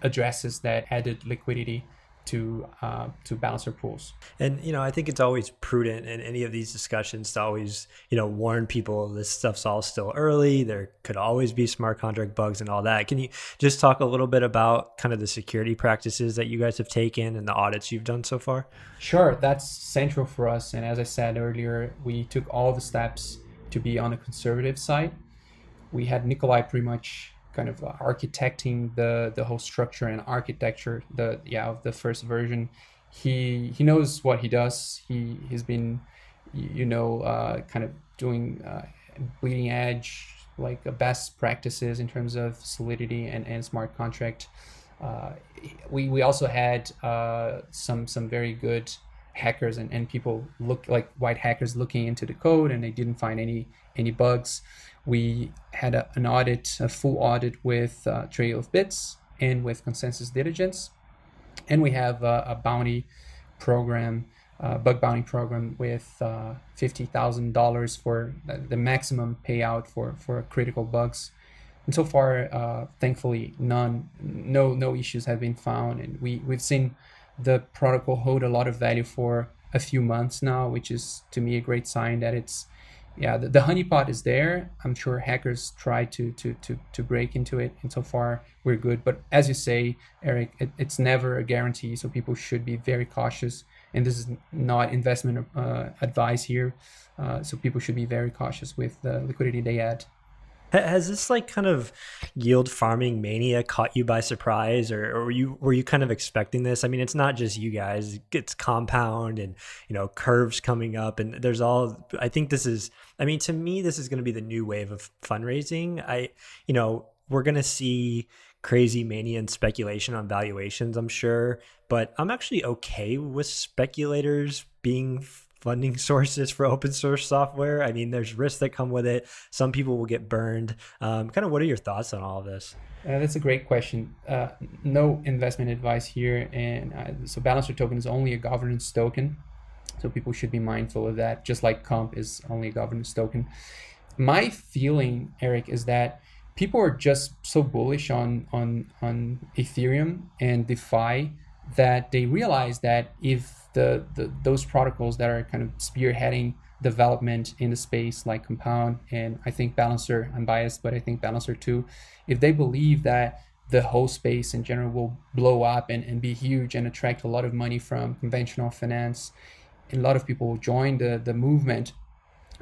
addresses that added liquidity to uh, to balance their pools. And you know, I think it's always prudent in any of these discussions to always you know warn people this stuff's all still early. There could always be smart contract bugs and all that. Can you just talk a little bit about kind of the security practices that you guys have taken and the audits you've done so far? Sure, that's central for us. And as I said earlier, we took all the steps to be on the conservative side. We had Nikolai pretty much kind of architecting the the whole structure and architecture the yeah of the first version he he knows what he does he he's been you know uh, kind of doing uh, bleeding edge like uh, best practices in terms of solidity and, and smart contract uh, we we also had uh, some some very good hackers and, and people look like white hackers looking into the code and they didn't find any any bugs we had a, an audit, a full audit with uh, Trail of Bits and with Consensus Diligence. And we have a, a bounty program, bug bounty program with uh, $50,000 for the maximum payout for, for critical bugs. And so far, uh, thankfully, none, no, no issues have been found. And we, we've seen the protocol hold a lot of value for a few months now, which is to me a great sign that it's yeah, the, the honeypot is there. I'm sure hackers try to, to to to break into it, and so far we're good. But as you say, Eric, it, it's never a guarantee, so people should be very cautious. And this is not investment uh, advice here, uh, so people should be very cautious with the liquidity they add. Has this like kind of yield farming mania caught you by surprise, or, or, were you were you kind of expecting this? I mean, it's not just you guys; it's Compound and you know Curves coming up, and there's all. I think this is. I mean, to me, this is going to be the new wave of fundraising. I, you know, we're going to see crazy mania and speculation on valuations. I'm sure, but I'm actually okay with speculators being funding <laughs> sources for open source software. I mean, there's risks that come with it. Some people will get burned. Um, kind of, what are your thoughts on all of this? Uh, that's a great question. Uh, no investment advice here, and uh, so Balancer token is only a governance token, so people should be mindful of that. Just like Comp is only a governance token. My feeling, Eric, is that people are just so bullish on on on Ethereum and DeFi that they realize that if the, the those protocols that are kind of spearheading development in the space like compound and i think balancer i'm biased but i think balancer too if they believe that the whole space in general will blow up and, and be huge and attract a lot of money from conventional finance and a lot of people will join the, the movement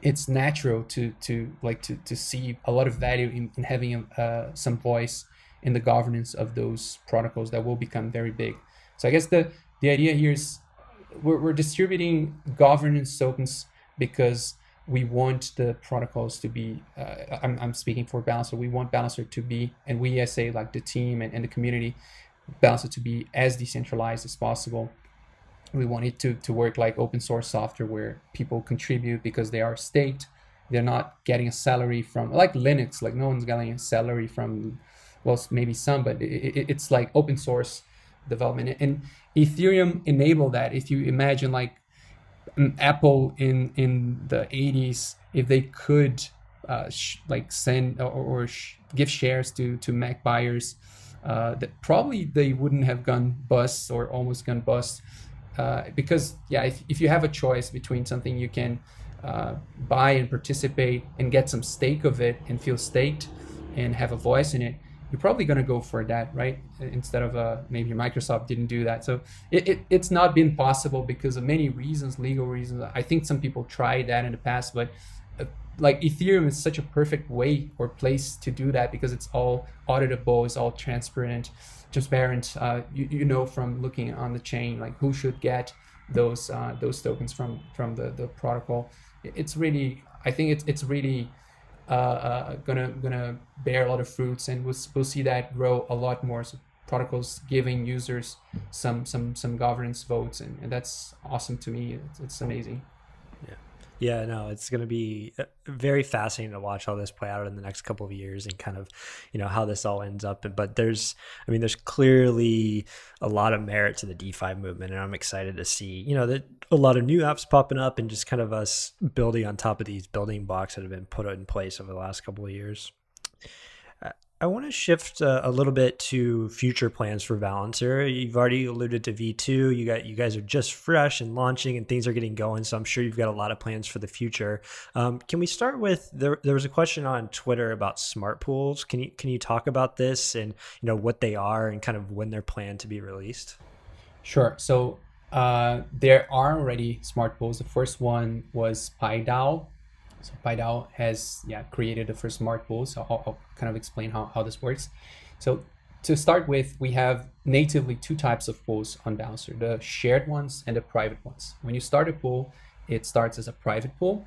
it's natural to to like to, to see a lot of value in, in having uh, some voice in the governance of those protocols that will become very big so i guess the the idea here is we're, we're distributing governance tokens because we want the protocols to be uh, I'm, I'm, speaking for balancer we want balancer to be and we as a like the team and, and, the community balancer to be as decentralized as possible we want it to, to work like open source software where people contribute because they are state they're not getting a salary from like linux like no one's getting a salary from well maybe some but it, it, it's like open source development. And Ethereum enabled that. If you imagine like Apple in in the 80s, if they could uh, sh- like send or, or sh- give shares to to Mac buyers, uh, that probably they wouldn't have gone bust or almost gone bust. Uh, because yeah, if, if you have a choice between something you can uh, buy and participate and get some stake of it and feel staked and have a voice in it you're probably going to go for that, right? Instead of uh, maybe Microsoft didn't do that. So it, it, it's not been possible because of many reasons, legal reasons. I think some people tried that in the past, but uh, like Ethereum is such a perfect way or place to do that because it's all auditable, it's all transparent, transparent. Uh, you, you know from looking on the chain, like who should get those uh those tokens from from the, the protocol. It's really, I think it's it's really uh, uh, gonna gonna bear a lot of fruits, and we'll we'll see that grow a lot more. So protocols giving users some some some governance votes, and, and that's awesome to me. It's, it's amazing. Yeah, no, it's going to be uh, very fascinating to watch all this play out in the next couple of years and kind of, you know, how this all ends up. But there's, I mean, there's clearly a lot of merit to the DeFi movement, and I'm excited to see, you know, that a lot of new apps popping up and just kind of us building on top of these building blocks that have been put in place over the last couple of years. I want to shift uh, a little bit to future plans for Balancer. You've already alluded to V2. You got you guys are just fresh and launching, and things are getting going. So I'm sure you've got a lot of plans for the future. Um, can we start with there? There was a question on Twitter about smart pools. Can you can you talk about this and you know what they are and kind of when they're planned to be released? Sure. So uh, there are already smart pools. The first one was PyDAO, so PyDAO has yeah created the first smart pool. So I'll, I'll kind of explain how, how this works. So to start with, we have natively two types of pools on Bouncer: the shared ones and the private ones. When you start a pool, it starts as a private pool,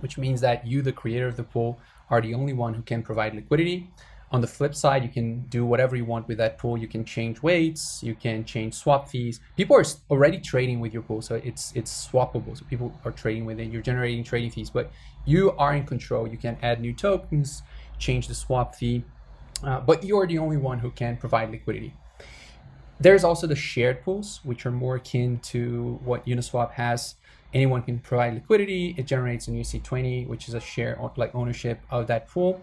which means that you, the creator of the pool, are the only one who can provide liquidity. On the flip side, you can do whatever you want with that pool. You can change weights, you can change swap fees. People are already trading with your pool, so it's it's swappable. So people are trading with it. You're generating trading fees, but you are in control. You can add new tokens, change the swap fee, uh, but you're the only one who can provide liquidity. There's also the shared pools, which are more akin to what Uniswap has. Anyone can provide liquidity. It generates a new c 20 which is a share like ownership of that pool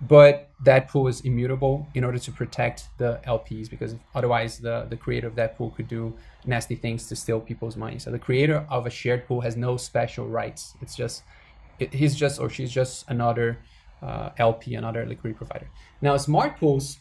but that pool is immutable in order to protect the LPs because otherwise the, the creator of that pool could do nasty things to steal people's money. So the creator of a shared pool has no special rights. It's just it, he's just or she's just another uh, LP, another liquidity provider. Now smart pools,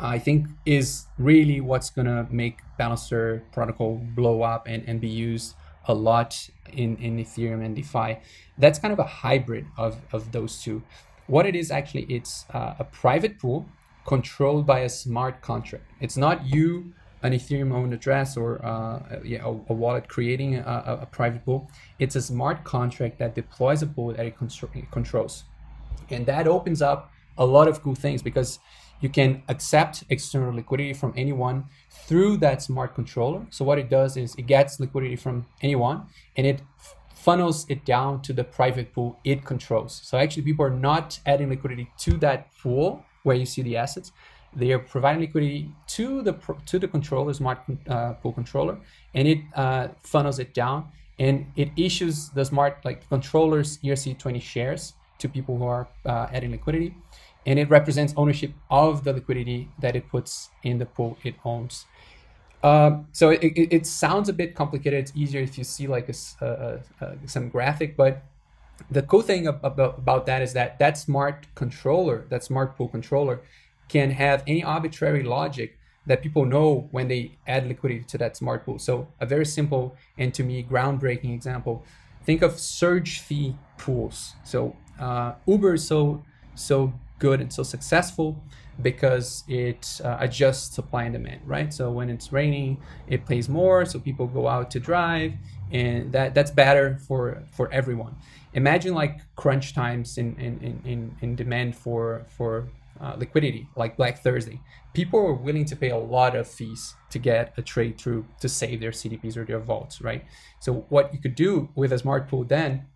I think, is really what's gonna make Balancer protocol blow up and, and be used a lot in, in Ethereum and DeFi. That's kind of a hybrid of, of those two. What it is actually, it's uh, a private pool controlled by a smart contract. It's not you, an Ethereum owned address or uh, yeah, a, a, wallet creating a, a, private pool. It's a smart contract that deploys a pool that it, it controls. And that opens up a lot of cool things because you can accept external liquidity from anyone through that smart controller. So what it does is it gets liquidity from anyone and it funnels it down to the private pool it controls. So actually people are not adding liquidity to that pool where you see the assets. They are providing liquidity to the to the controller, smart uh, pool controller, and it uh, funnels it down and it issues the smart like controllers ERC20 shares to people who are uh, adding liquidity, and it represents ownership of the liquidity that it puts in the pool it owns. Uh, so it, it, sounds a bit complicated. It's easier if you see like a, some graphic, but the cool thing about, about that is that that smart controller, that smart pool controller, can have any arbitrary logic that people know when they add liquidity to that smart pool. So a very simple and to me groundbreaking example. Think of surge fee pools. So uh, Uber is so so good and so successful because it uh, adjusts supply and demand, right? So when it's raining, it plays more, so people go out to drive, and that that's better for for everyone. Imagine like crunch times in in in in demand for for uh, liquidity, like Black Thursday. People were willing to pay a lot of fees to get a trade through to save their CDPs or their vaults, right? So what you could do with a smart pool then,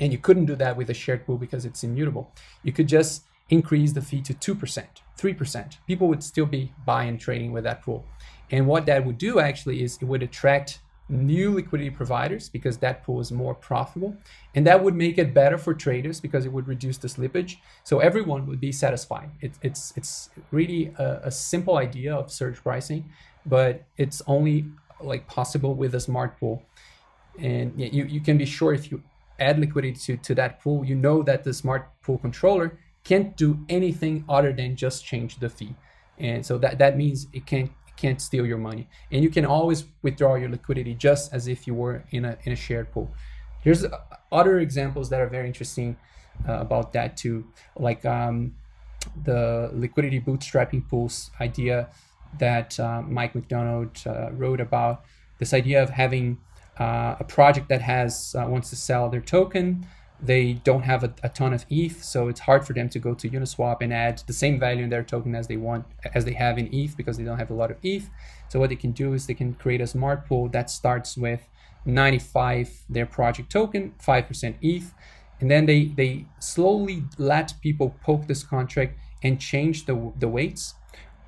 and you couldn't do that with a shared pool because it's immutable. You could just increase the fee to 2%, 3%, people would still be buying and trading with that pool. And what that would do actually is it would attract new liquidity providers because that pool is more profitable. And that would make it better for traders because it would reduce the slippage. So everyone would be satisfied. It, it's, it's really a, a simple idea of surge pricing, but it's only like possible with a smart pool. And you, you can be sure if you add liquidity to, to that pool, you know that the smart pool controller can't do anything other than just change the fee. And so that, that means it can't it can't steal your money. And you can always withdraw your liquidity just as if you were in a, in a shared pool. There's other examples that are very interesting uh, about that too, like um, the liquidity bootstrapping pools idea that uh, Mike McDonald uh, wrote about. This idea of having uh, a project that has uh, wants to sell their token, they don't have a, a, ton of ETH, so it's hard for them to go to Uniswap and add the same value in their token as they want, as they have in ETH, because they don't have a lot of ETH. So what they can do is they can create a smart pool that starts with 95 their project token, 5% ETH, and then they they slowly let people poke this contract and change the the weights,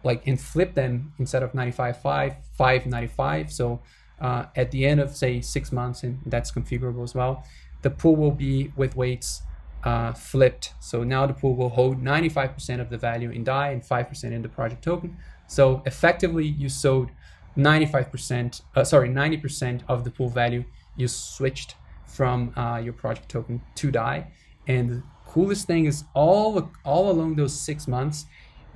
like and flip them instead of 95 5 595. So uh, at the end of say six months, and that's configurable as well the pool will be with weights uh, flipped. So now the pool will hold 95% of the value in DAI and 5% in the project token. So effectively you sold 95%, uh, sorry, 90% of the pool value you switched from uh, your project token to DAI. And the coolest thing is all, all along those six months,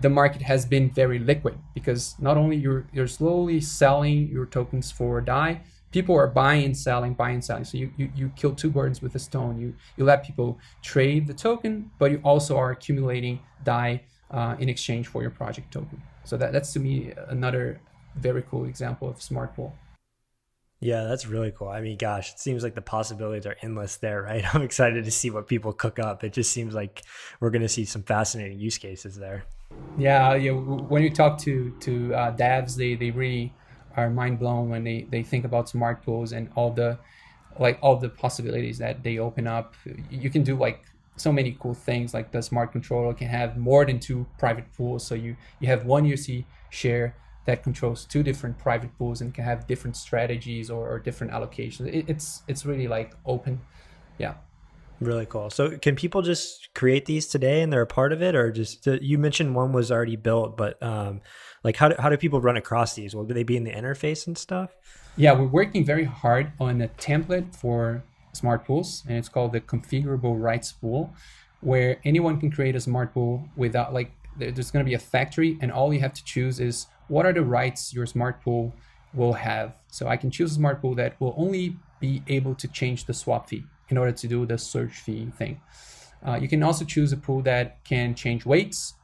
the market has been very liquid because not only you're, you're slowly selling your tokens for DAI, people are buying selling, buying selling. So you, you, you kill two birds with a stone. You, you let people trade the token, but you also are accumulating DAI uh, in exchange for your project token. So that, that's to me another very cool example of smart pool. Yeah, that's really cool. I mean, gosh, it seems like the possibilities are endless there, right? <laughs> I'm excited to see what people cook up. It just seems like we're going to see some fascinating use cases there. Yeah, yeah. When you talk to to uh, devs, they they really are mind blown when they, they think about smart pools and all the like all the possibilities that they open up. You can do like so many cool things like the smart controller can have more than two private pools. So you, you have one UC share that controls two different private pools and can have different strategies or, or different allocations. It, it's it's really like open. Yeah. Really cool. So can people just create these today and they're a part of it or just you mentioned one was already built, but um, like, how do, how do people run across these? Will they be in the interface and stuff? Yeah, we're working very hard on a template for smart pools, and it's called the configurable rights pool, where anyone can create a smart pool without, like, there's going to be a factory, and all you have to choose is what are the rights your smart pool will have. So I can choose a smart pool that will only be able to change the swap fee in order to do the search fee thing. Uh, you can also choose a pool that can change weights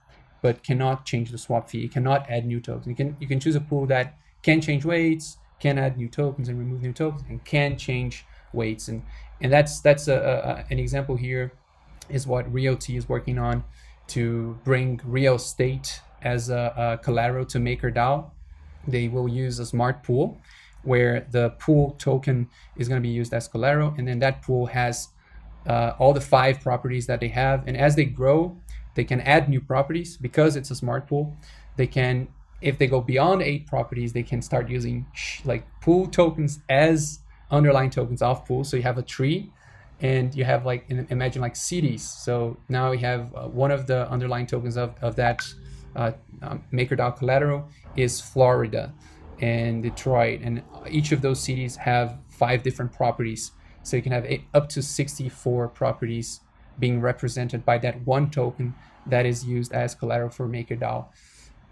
but cannot change the swap fee. You cannot add new tokens. You can you can choose a pool that can change weights, can add new tokens and remove new tokens, and can change weights. And and that's that's a, a an example here is what Realty is working on to bring real estate as a, a collateral to MakerDAO. They will use a smart pool where the pool token is going to be used as collateral, and then that pool has uh, all the five properties that they have. And as they grow, they can add new properties because it's a smart pool. They can, if they go beyond eight properties, they can start using like pool tokens as underlying tokens off pool. So you have a tree and you have like, imagine like cities. So now we have uh, one of the underlying tokens of, of that uh, um, MakerDAO collateral is Florida and Detroit. And each of those cities have five different properties. So you can have eight, up to 64 properties being represented by that one token that is used as collateral for MakerDAO.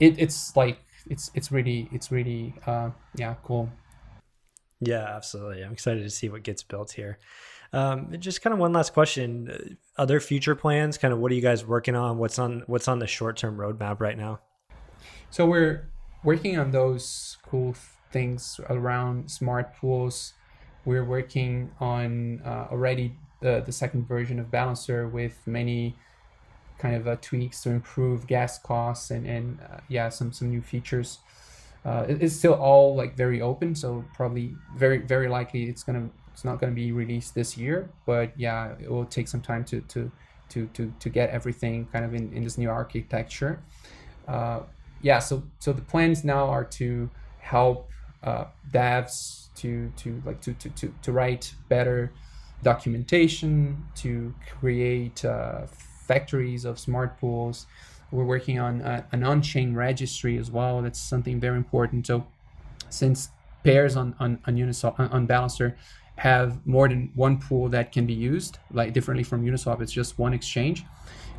It, it's like it's it's really it's really uh, yeah cool. Yeah, absolutely. I'm excited to see what gets built here. Um, just kind of one last question: uh, other future plans? Kind of what are you guys working on? What's on what's on the short term roadmap right now? So we're working on those cool things around smart pools. We're working on uh, already the, the second version of Balancer with many kind of uh, tweaks to improve gas costs and, and uh, yeah, some, some new features. Uh, it, it's still all like very open, so probably very very likely it's gonna it's not gonna be released this year. But yeah, it will take some time to to to to, to get everything kind of in, in this new architecture. Uh, yeah, so so the plans now are to help uh, devs to to like to to to, to write better documentation, to create uh, factories of smart pools. We're working on a, uh, an on chain registry as well. That's something very important. So, since pairs on, on, on Uniswap, on, on Balancer, have more than one pool that can be used, like differently from Uniswap, it's just one exchange.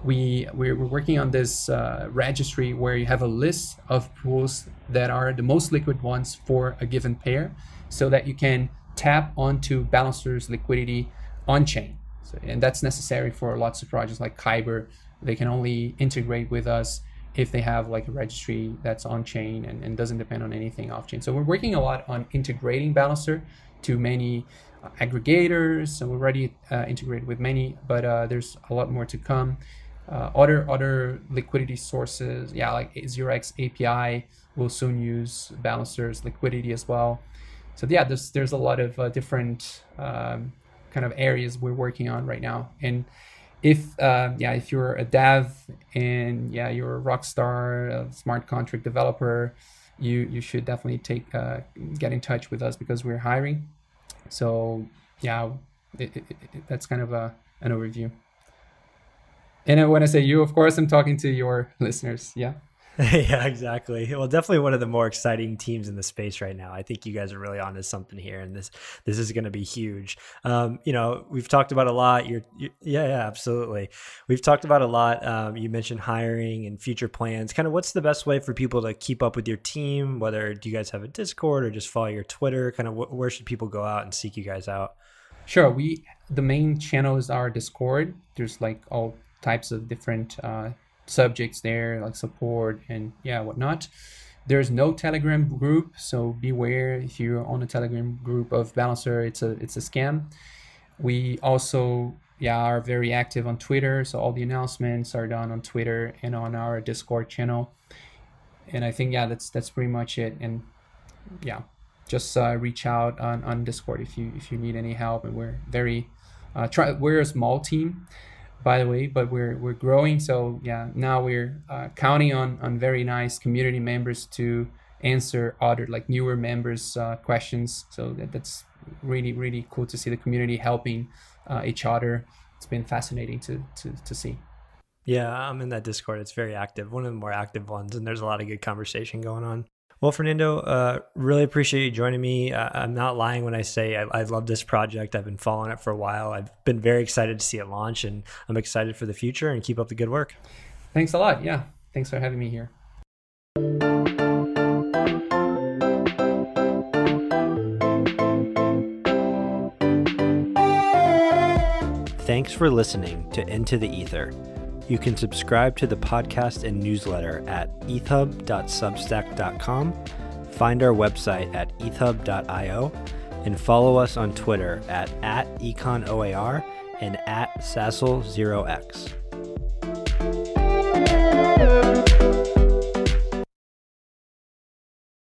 We, we're, we're working on this uh, registry where you have a list of pools that are the most liquid ones for a given pair so that you can tap onto balancers liquidity on chain. So, and that's necessary for lots of projects like Kyber. They can only integrate with us if they have like a registry that's on chain and, and doesn't depend on anything off chain. So we're working a lot on integrating balancer to many uh, aggregators. So we're already uh, integrated with many, but uh, there's a lot more to come. Uh, other other liquidity sources, yeah, like 0x API will soon use balancers liquidity as well so yeah, there's there's a lot of uh, different um, kind of areas we're working on right now. And if uh, yeah, if you're a dev and yeah, you're a rockstar, a smart contract developer, you you should definitely take uh, get in touch with us because we're hiring. So yeah, it, it, it, that's kind of a an overview. And when I say you, of course, I'm talking to your <laughs> listeners. Yeah. <laughs> yeah, exactly. Well, definitely one of the more exciting teams in the space right now. I think you guys are really onto something here, and this this is going to be huge. Um, you know, we've talked about a lot. You're, you're, yeah, yeah, absolutely. We've talked about a lot. Um, you mentioned hiring and future plans. Kind of, what's the best way for people to keep up with your team? Whether do you guys have a Discord or just follow your Twitter? Kind of, wh- where should people go out and seek you guys out? Sure. We the main channels are Discord. There's like all types of different. Uh, subjects there, like support and yeah, whatnot. There's no Telegram group, so beware if you're on a Telegram group of Balancer, it's a it's a scam. We also yeah are very active on Twitter, so all the announcements are done on Twitter and on our Discord channel. And I think yeah, that's that's pretty much it. And yeah, just uh, reach out on, on Discord if you if you need any help. And we're very uh, try we're a small team, by the way, but we're we're growing. So yeah, now we're uh, counting on on very nice community members to answer other like newer members' uh, questions. So that, that's really really cool to see the community helping uh, each other. It's been fascinating to to to see. Yeah, I'm in that Discord. It's very active. One of the more active ones, and there's a lot of good conversation going on. Well, Fernando, uh, really appreciate you joining me. Uh, I'm not lying when I say I, I, love this project. I've been following it for a while. I've been very excited to see it launch, and I'm excited for the future and keep up the good work. Thanks a lot. Yeah. Thanks for having me here. Thanks for listening to Into the Ether. You can subscribe to the podcast and newsletter at ethub.substack.com, find our website at ethub.io, and follow us on Twitter at, at econoar and at sassel0x.